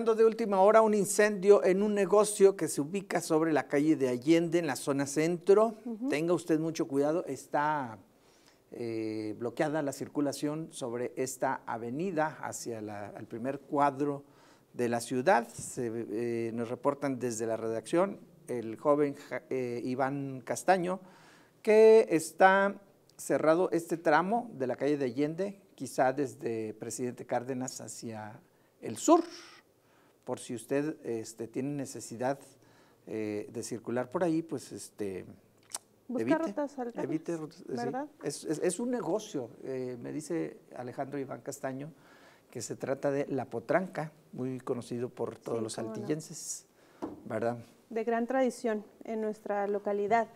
de última hora un incendio en un negocio que se ubica sobre la calle de Allende, en la zona centro. Tenga usted mucho cuidado, está eh, bloqueada la circulación sobre esta avenida hacia el primer cuadro de la ciudad. Eh, nos reportan desde la redacción el joven eh, Iván Castaño, que está cerrado este tramo de la calle de Allende, quizá desde Presidente Cárdenas hacia el sur por si usted este, tiene necesidad eh, de circular por ahí, pues este, evite, rutas evite, Es, un negocio, eh, me dice Alejandro Iván Castaño, que se trata de La Potranca, muy conocido por todos los altillenses, ¿verdad? De gran tradición en nuestra localidad.